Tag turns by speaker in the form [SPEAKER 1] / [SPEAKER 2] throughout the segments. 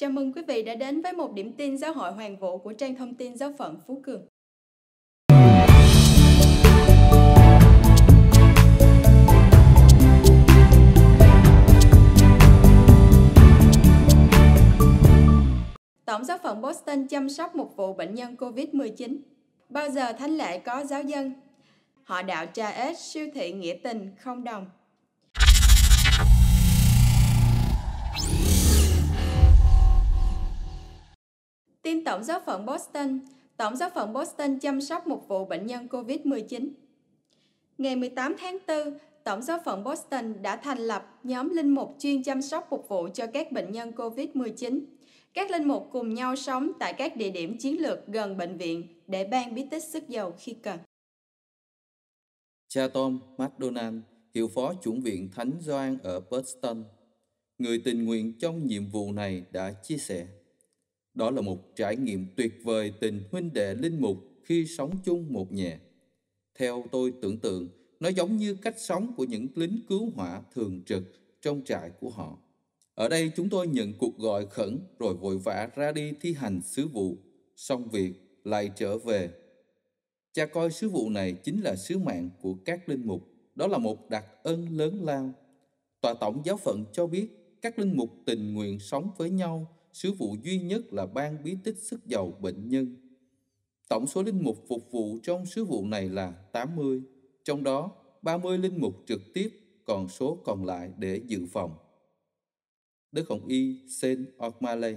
[SPEAKER 1] Chào mừng quý vị đã đến với một điểm tin giáo hội hoàng vũ của trang thông tin giáo phận Phú Cường. Tổng giáo phận Boston chăm sóc một vụ bệnh nhân COVID-19. Bao giờ thánh lễ có giáo dân? Họ đạo trà ếch siêu thị nghĩa tình không đồng. Tin Tổng giáo phận Boston, Tổng giáo phận Boston chăm sóc một vụ bệnh nhân COVID-19. Ngày 18 tháng 4, Tổng giáo phận Boston đã thành lập nhóm linh mục chuyên chăm sóc phục vụ cho các bệnh nhân COVID-19. Các linh mục cùng nhau sống tại các địa điểm chiến lược gần bệnh viện để ban bí tích sức giàu khi cần.
[SPEAKER 2] Cha Tom McDonald, hiệu phó chủng viện Thánh Gioan ở Boston, người tình nguyện trong nhiệm vụ này đã chia sẻ. Đó là một trải nghiệm tuyệt vời tình huynh đệ linh mục khi sống chung một nhà. Theo tôi tưởng tượng, nó giống như cách sống của những lính cứu hỏa thường trực trong trại của họ. Ở đây chúng tôi nhận cuộc gọi khẩn rồi vội vã ra đi thi hành sứ vụ, xong việc lại trở về. Cha coi sứ vụ này chính là sứ mạng của các linh mục, đó là một đặc ân lớn lao. Tòa tổng giáo phận cho biết các linh mục tình nguyện sống với nhau sứ vụ duy nhất là ban bí tích sức giàu bệnh nhân. Tổng số linh mục phục vụ trong sứ vụ này là 80, trong đó 30 linh mục trực tiếp, còn số còn lại để dự phòng. Đức Hồng Y Saint O'Malley,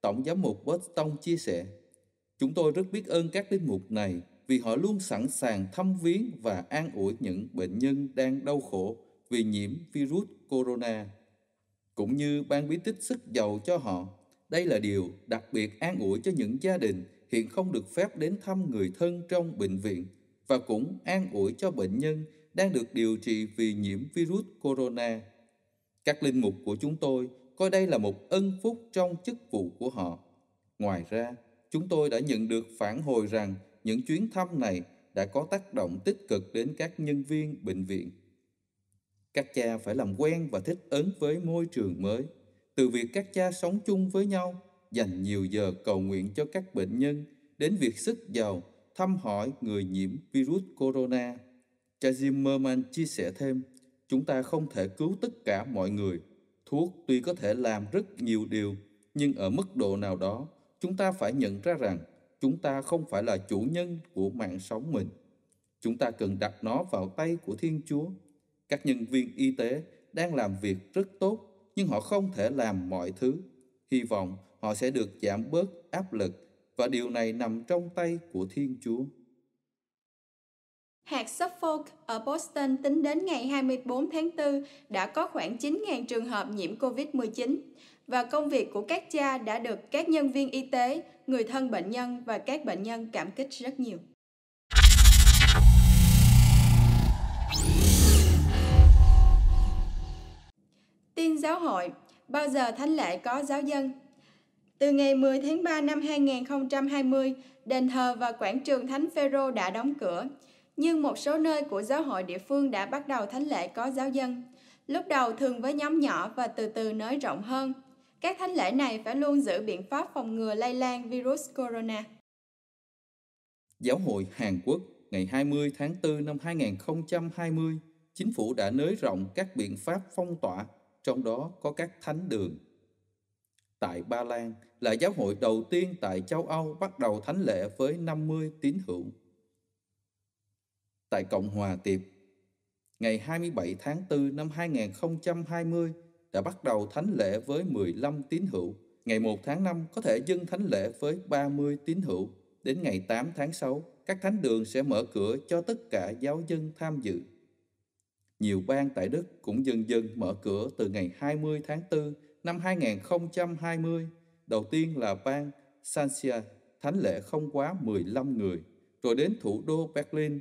[SPEAKER 2] Tổng giám mục Boston chia sẻ, Chúng tôi rất biết ơn các linh mục này vì họ luôn sẵn sàng thăm viếng và an ủi những bệnh nhân đang đau khổ vì nhiễm virus corona, cũng như ban bí tích sức giàu cho họ đây là điều đặc biệt an ủi cho những gia đình hiện không được phép đến thăm người thân trong bệnh viện và cũng an ủi cho bệnh nhân đang được điều trị vì nhiễm virus corona. Các linh mục của chúng tôi coi đây là một ân phúc trong chức vụ của họ. Ngoài ra, chúng tôi đã nhận được phản hồi rằng những chuyến thăm này đã có tác động tích cực đến các nhân viên bệnh viện. Các cha phải làm quen và thích ứng với môi trường mới từ việc các cha sống chung với nhau, dành nhiều giờ cầu nguyện cho các bệnh nhân, đến việc sức giàu, thăm hỏi người nhiễm virus corona. Cha Jim chia sẻ thêm, chúng ta không thể cứu tất cả mọi người. Thuốc tuy có thể làm rất nhiều điều, nhưng ở mức độ nào đó, chúng ta phải nhận ra rằng chúng ta không phải là chủ nhân của mạng sống mình. Chúng ta cần đặt nó vào tay của Thiên Chúa. Các nhân viên y tế đang làm việc rất tốt nhưng họ không thể làm mọi thứ. Hy vọng họ sẽ được giảm bớt áp lực và điều này nằm trong tay của Thiên Chúa.
[SPEAKER 1] Hạt Suffolk ở Boston tính đến ngày 24 tháng 4 đã có khoảng 9.000 trường hợp nhiễm COVID-19 và công việc của các cha đã được các nhân viên y tế, người thân bệnh nhân và các bệnh nhân cảm kích rất nhiều. giáo hội, bao giờ thánh lễ có giáo dân. Từ ngày 10 tháng 3 năm 2020, đền thờ và quảng trường Thánh Phaero đã đóng cửa, nhưng một số nơi của giáo hội địa phương đã bắt đầu thánh lễ có giáo dân. Lúc đầu thường với nhóm nhỏ và từ từ nới rộng hơn. Các thánh lễ này phải luôn giữ biện pháp phòng ngừa lây lan virus corona.
[SPEAKER 2] Giáo hội Hàn Quốc ngày 20 tháng 4 năm 2020, chính phủ đã nới rộng các biện pháp phong tỏa trong đó có các thánh đường. Tại Ba Lan là giáo hội đầu tiên tại châu Âu bắt đầu thánh lễ với 50 tín hữu. Tại Cộng hòa Tiệp, ngày 27 tháng 4 năm 2020 đã bắt đầu thánh lễ với 15 tín hữu. Ngày 1 tháng 5 có thể dâng thánh lễ với 30 tín hữu. Đến ngày 8 tháng 6, các thánh đường sẽ mở cửa cho tất cả giáo dân tham dự. Nhiều bang tại Đức cũng dần dần mở cửa từ ngày 20 tháng 4 năm 2020. Đầu tiên là bang Sancia, thánh lễ không quá 15 người, rồi đến thủ đô Berlin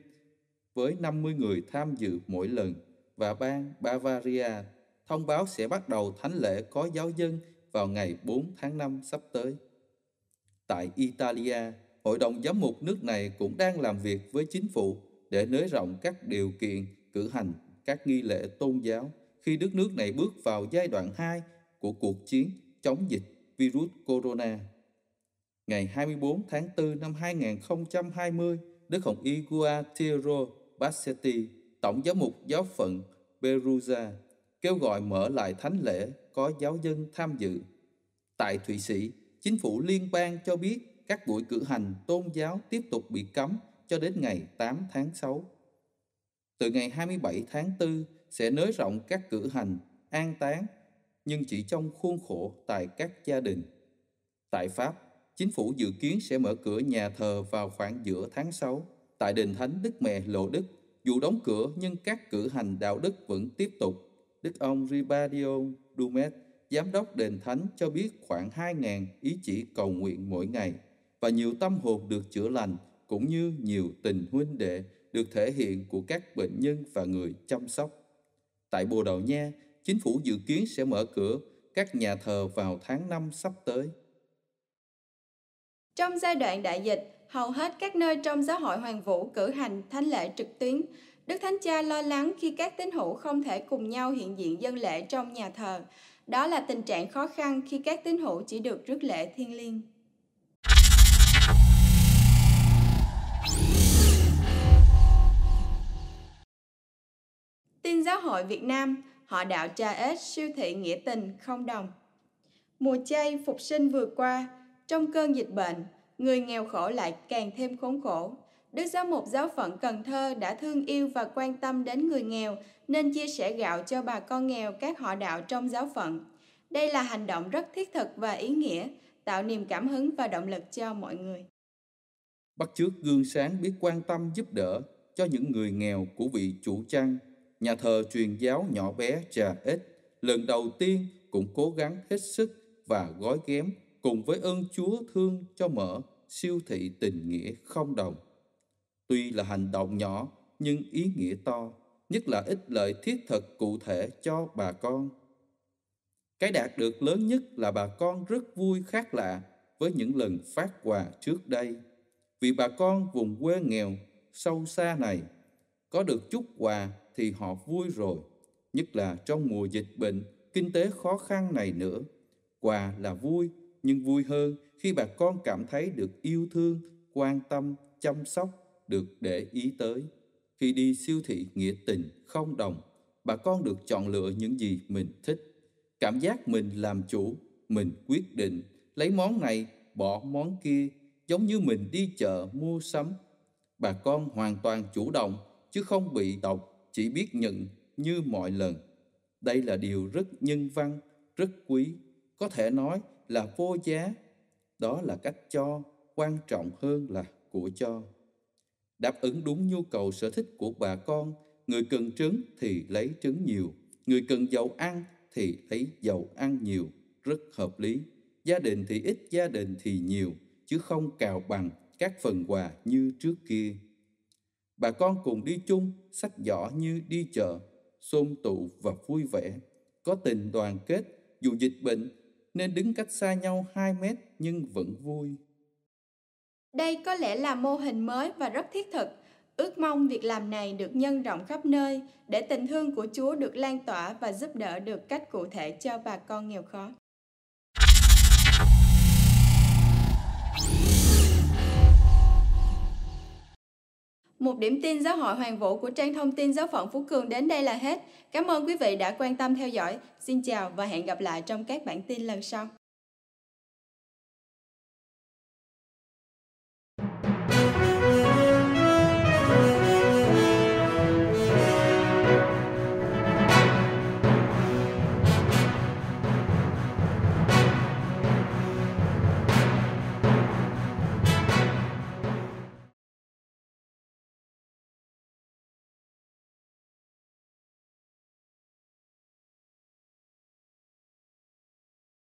[SPEAKER 2] với 50 người tham dự mỗi lần và bang Bavaria thông báo sẽ bắt đầu thánh lễ có giáo dân vào ngày 4 tháng 5 sắp tới. Tại Italia, hội đồng giám mục nước này cũng đang làm việc với chính phủ để nới rộng các điều kiện cử hành các nghi lễ tôn giáo khi đất nước này bước vào giai đoạn 2 của cuộc chiến chống dịch virus corona. Ngày 24 tháng 4 năm 2020, Đức Hồng Y Guatiro Bassetti, Tổng giám mục giáo phận Perugia, kêu gọi mở lại thánh lễ có giáo dân tham dự. Tại Thụy Sĩ, chính phủ liên bang cho biết các buổi cử hành tôn giáo tiếp tục bị cấm cho đến ngày 8 tháng 6 từ ngày 27 tháng 4 sẽ nới rộng các cử hành, an táng, nhưng chỉ trong khuôn khổ tại các gia đình. Tại Pháp, chính phủ dự kiến sẽ mở cửa nhà thờ vào khoảng giữa tháng 6 tại đền thánh Đức Mẹ Lộ Đức. Dù đóng cửa nhưng các cử hành đạo đức vẫn tiếp tục. Đức ông Ribadio Dumet, giám đốc đền thánh cho biết khoảng 2.000 ý chỉ cầu nguyện mỗi ngày và nhiều tâm hồn được chữa lành cũng như nhiều tình huynh đệ được thể hiện của các bệnh nhân và người chăm sóc. Tại Bồ Đào Nha, chính phủ dự kiến sẽ mở cửa các nhà thờ vào tháng 5 sắp tới.
[SPEAKER 1] Trong giai đoạn đại dịch, hầu hết các nơi trong giáo hội Hoàng Vũ cử hành thánh lễ trực tuyến. Đức Thánh Cha lo lắng khi các tín hữu không thể cùng nhau hiện diện dân lễ trong nhà thờ. Đó là tình trạng khó khăn khi các tín hữu chỉ được rước lễ thiên liêng. giáo hội Việt Nam, họ đạo trà ếch siêu thị nghĩa tình không đồng. Mùa chay phục sinh vừa qua, trong cơn dịch bệnh, người nghèo khổ lại càng thêm khốn khổ. Đức Giáo Mục Giáo phận Cần Thơ đã thương yêu và quan tâm đến người nghèo nên chia sẻ gạo cho bà con nghèo các họ đạo trong giáo phận. Đây là hành động rất thiết thực và ý nghĩa, tạo niềm cảm hứng và động lực cho mọi người.
[SPEAKER 2] Bắt chước gương sáng biết quan tâm giúp đỡ cho những người nghèo của vị chủ trang nhà thờ truyền giáo nhỏ bé trà ít lần đầu tiên cũng cố gắng hết sức và gói ghém cùng với ơn Chúa thương cho mở siêu thị tình nghĩa không đồng. Tuy là hành động nhỏ nhưng ý nghĩa to, nhất là ích lợi thiết thực cụ thể cho bà con. Cái đạt được lớn nhất là bà con rất vui khác lạ với những lần phát quà trước đây. Vì bà con vùng quê nghèo, sâu xa này, có được chút quà thì họ vui rồi, nhất là trong mùa dịch bệnh, kinh tế khó khăn này nữa. Quà là vui, nhưng vui hơn khi bà con cảm thấy được yêu thương, quan tâm, chăm sóc, được để ý tới. Khi đi siêu thị nghĩa tình, không đồng, bà con được chọn lựa những gì mình thích. Cảm giác mình làm chủ, mình quyết định, lấy món này, bỏ món kia, giống như mình đi chợ mua sắm. Bà con hoàn toàn chủ động, chứ không bị động chỉ biết nhận như mọi lần. Đây là điều rất nhân văn, rất quý, có thể nói là vô giá. Đó là cách cho quan trọng hơn là của cho. Đáp ứng đúng nhu cầu sở thích của bà con, người cần trứng thì lấy trứng nhiều, người cần dầu ăn thì lấy dầu ăn nhiều, rất hợp lý. Gia đình thì ít, gia đình thì nhiều, chứ không cào bằng các phần quà như trước kia. Bà con cùng đi chung, sách giỏ như đi chợ, xôn tụ và vui vẻ, có tình đoàn kết dù dịch bệnh nên đứng cách xa nhau 2 mét nhưng vẫn vui.
[SPEAKER 1] Đây có lẽ là mô hình mới và rất thiết thực. Ước mong việc làm này được nhân rộng khắp nơi để tình thương của Chúa được lan tỏa và giúp đỡ được cách cụ thể cho bà con nghèo khó. Một điểm tin giáo hội Hoàng Vũ của trang thông tin giáo phận Phú Cường đến đây là hết. Cảm ơn quý vị đã quan tâm theo dõi. Xin chào và hẹn gặp lại trong các bản tin lần sau.